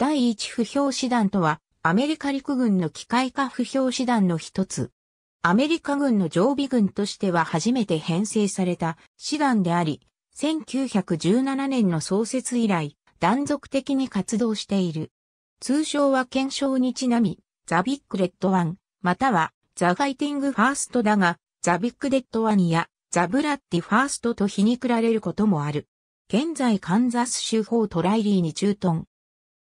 第一不評師団とは、アメリカ陸軍の機械化不評師団の一つ。アメリカ軍の常備軍としては初めて編成された師団であり、1917年の創設以来、断続的に活動している。通称は検証にちなみ、ザ・ビッグ・レッド・ワン、または、ザ・ファイティング・ファーストだが、ザ・ビッグ・レッド・ワンや、ザ・ブラッディ・ファーストと皮肉られることもある。現在カンザス州法トライリーに駐屯。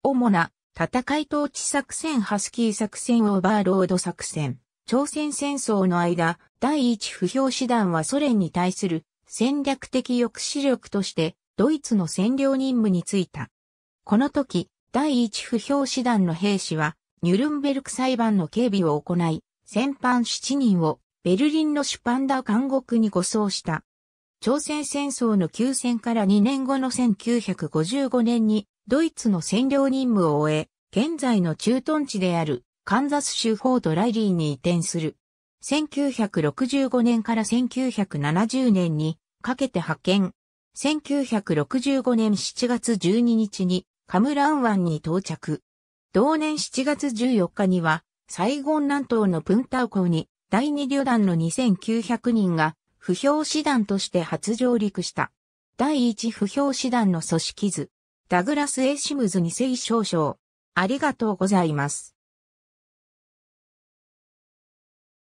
主な戦い統治作戦ハスキー作戦オーバーロード作戦。朝鮮戦争の間、第一不評師団はソ連に対する戦略的抑止力としてドイツの占領任務に就いた。この時、第一不評師団の兵士はニュルンベルク裁判の警備を行い、戦犯7人をベルリンのシュパンダ監獄に護送した。朝鮮戦争の休戦から2年後の1955年にドイツの占領任務を終え、現在の駐屯地であるカンザス州フォード・ライリーに移転する。1965年から1970年にかけて派遣。1965年7月12日にカムラン湾に到着。同年7月14日には、サイゴン南東のプンタウ港に第2旅団の2900人が不評師団として初上陸した。第1不評師団の組織図。ダグラス・エシムズに聖少々。ありがとうございます。